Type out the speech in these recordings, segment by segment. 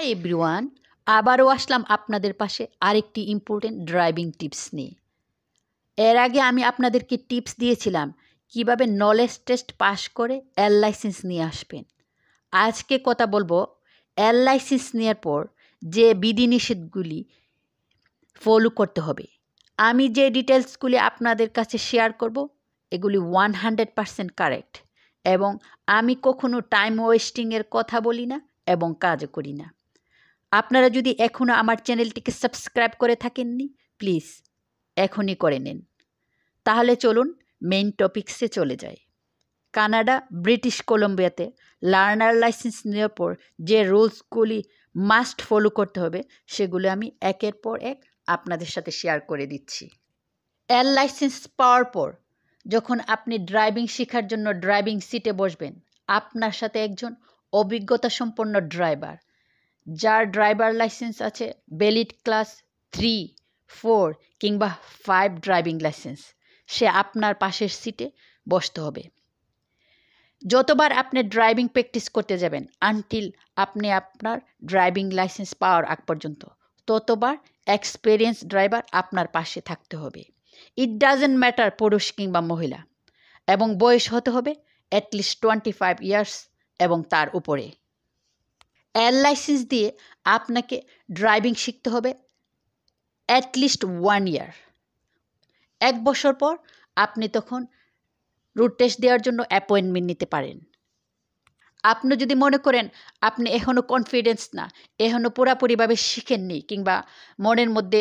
hi everyone আবারও আসলাম আপনাদের পাশে আরেকটি ইম্পর্টেন্ট ড্রাইভিং টিপস নিয়ে এর আগে আমি আপনাদেরকে টিপস দিয়েছিলাম কিভাবে নলেজ টেস্ট পাস করে এল লাইসেন্স নিয়ে আসবেন আজকে কথা বলবো এল লাইসেন্স নেওয়ার পর যে বিধিনিষেধগুলি ফলো করতে হবে আমি যে ডিটেলসগুলি আপনাদের কাছে শেয়ার করব এগুলি ওয়ান হান্ড্রেড পারসেন্ট কারেক্ট এবং আমি কখনো টাইম ওয়েস্টিংয়ের কথা বলি না এবং কাজ করি না আপনারা যদি এখনও আমার চ্যানেলটিকে সাবস্ক্রাইব করে থাকেননি প্লিজ এখনই করে নিন তাহলে চলুন মেইন টপিক্সে চলে যাই কানাডা ব্রিটিশ কলম্বিয়াতে লার্নার লাইসেন্স নেওয়ার পর যে রুলসগুলি মাস্ট ফলো করতে হবে সেগুলো আমি একের পর এক আপনাদের সাথে শেয়ার করে দিচ্ছি এল লাইসেন্স পাওয়ার পর যখন আপনি ড্রাইভিং শেখার জন্য ড্রাইভিং সিটে বসবেন আপনার সাথে একজন অভিজ্ঞতা সম্পন্ন ড্রাইভার যার ড্রাইভার লাইসেন্স আছে বেলিড ক্লাস থ্রি ফোর কিংবা ফাইভ ড্রাইভিং লাইসেন্স সে আপনার পাশের সিটে বসতে হবে যতবার আপনি ড্রাইভিং প্র্যাকটিস করতে যাবেন আনটিল আপনি আপনার ড্রাইভিং লাইসেন্স পাওয়ার আগ পর্যন্ত ততবার এক্সপেরিয়েন্স ড্রাইভার আপনার পাশে থাকতে হবে ইট ডাজেন্ট ম্যাটার পুরুষ কিংবা মহিলা এবং বয়স হতে হবে অ্যাটলিস্ট টোয়েন্টি ফাইভ ইয়ার্স এবং তার উপরে এল লাইসেন্স দিয়ে আপনাকে ড্রাইভিং শিখতে হবে অ্যাটলিস্ট ওয়ান ইয়ার এক বছর পর আপনি তখন রুট টেস্ট দেওয়ার জন্য অ্যাপয়েন্টমেন্ট নিতে পারেন আপনি যদি মনে করেন আপনি এখনও কনফিডেন্স না এখনও পুরাপুরিভাবে শিখেননি কিংবা মনের মধ্যে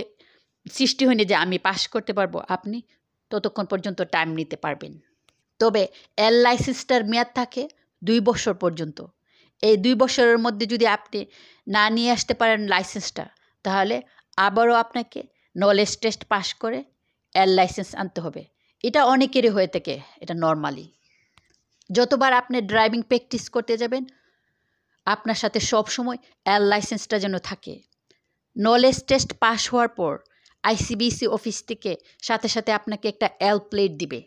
সৃষ্টি হয়নি যে আমি পাশ করতে পারবো আপনি ততক্ষণ পর্যন্ত টাইম নিতে পারবেন তবে এল লাইসেন্সটার মেয়াদ থাকে দুই বছর পর্যন্ত এই দুই বছরের মধ্যে যদি আপনি না নিয়ে আসতে পারেন লাইসেন্সটা তাহলে আবারও আপনাকে নলেজ টেস্ট পাশ করে এর লাইসেন্স আনতে হবে এটা অনেকেরই হয়ে থাকে এটা নর্মালি যতবার আপনি ড্রাইভিং প্র্যাকটিস করতে যাবেন আপনার সাথে সব সময় এর লাইসেন্সটা যেন থাকে নলেজ টেস্ট পাশ হওয়ার পর আইসিবিসি অফিস থেকে সাথে সাথে আপনাকে একটা এল প্লেট দিবে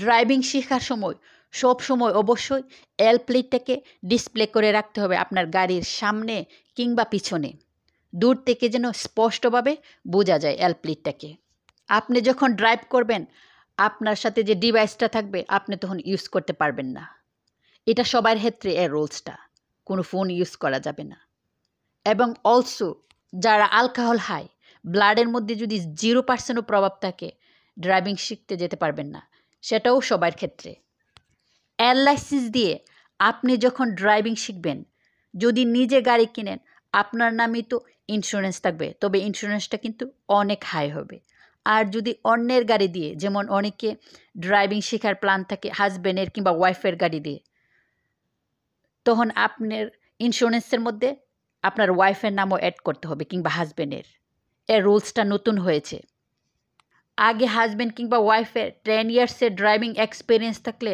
ড্রাইভিং শেখার সময় সব সময় অবশ্যই এল প্লেটটাকে ডিসপ্লে করে রাখতে হবে আপনার গাড়ির সামনে কিংবা পিছনে দূর থেকে যেন স্পষ্টভাবে বোঝা যায় এল প্লেটটাকে আপনি যখন ড্রাইভ করবেন আপনার সাথে যে ডিভাইসটা থাকবে আপনি তখন ইউজ করতে পারবেন না এটা সবার ক্ষেত্রে এর রোলসটা কোনো ফোন ইউজ করা যাবে না এবং অলসো যারা অ্যালকোহল হাই ব্লাডের মধ্যে যদি জিরো পার্সেন্টও প্রভাব থাকে ড্রাইভিং শিখতে যেতে পারবেন না সেটাও সবার ক্ষেত্রে অ্যালাইসিস দিয়ে আপনি যখন ড্রাইভিং শিখবেন যদি নিজে গাড়ি কিনেন আপনার নামই তো ইন্স্যুরেন্স থাকবে তবে ইন্স্যুরেন্সটা কিন্তু অনেক হাই হবে আর যদি অন্যের গাড়ি দিয়ে যেমন অনেকে ড্রাইভিং শেখার প্ল্যান থাকে হাজব্যান্ডের কিংবা ওয়াইফের গাড়ি দিয়ে তখন আপনার ইন্স্যুরেন্সের মধ্যে আপনার ওয়াইফের নামও অ্যাড করতে হবে কিংবা হাজব্যান্ডের এর রুলসটা নতুন হয়েছে আগে হাজব্যান্ড কিংবা ওয়াইফের টেন ইয়ার্সের ড্রাইভিং এক্সপিরিয়েন্স থাকলে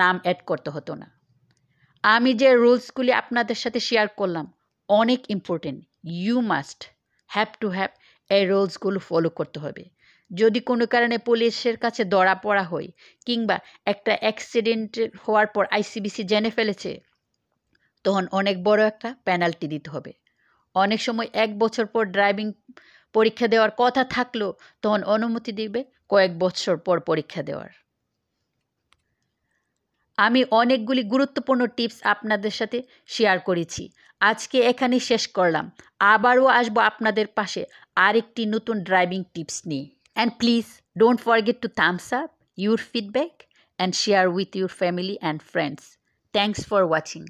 নাম অ্যাড করতে হতো না আমি যে রুলসগুলি আপনাদের সাথে শেয়ার করলাম অনেক important you must have to have এই রুলসগুলো ফলো করতে হবে যদি কোনো কারণে পুলিশের কাছে ধরা পড়া হয় কিংবা একটা অ্যাক্সিডেন্ট হওয়ার পর আইসিবিসি জেনে ফেলেছে তখন অনেক বড় একটা পেনাল্টি দিতে হবে অনেক সময় এক বছর পর ড্রাইভিং পরীক্ষা দেওয়ার কথা থাকলেও তখন অনুমতি দিবে কয়েক বছর পর পরীক্ষা দেওয়ার আমি অনেকগুলি গুরুত্বপূর্ণ টিপস আপনাদের সাথে শেয়ার করেছি আজকে এখানেই শেষ করলাম আবারও আসবো আপনাদের পাশে আরেকটি নতুন ড্রাইভিং টিপস নিয়ে and please don't forget to thumbs up your feedback and share with your family and friends thanks for watching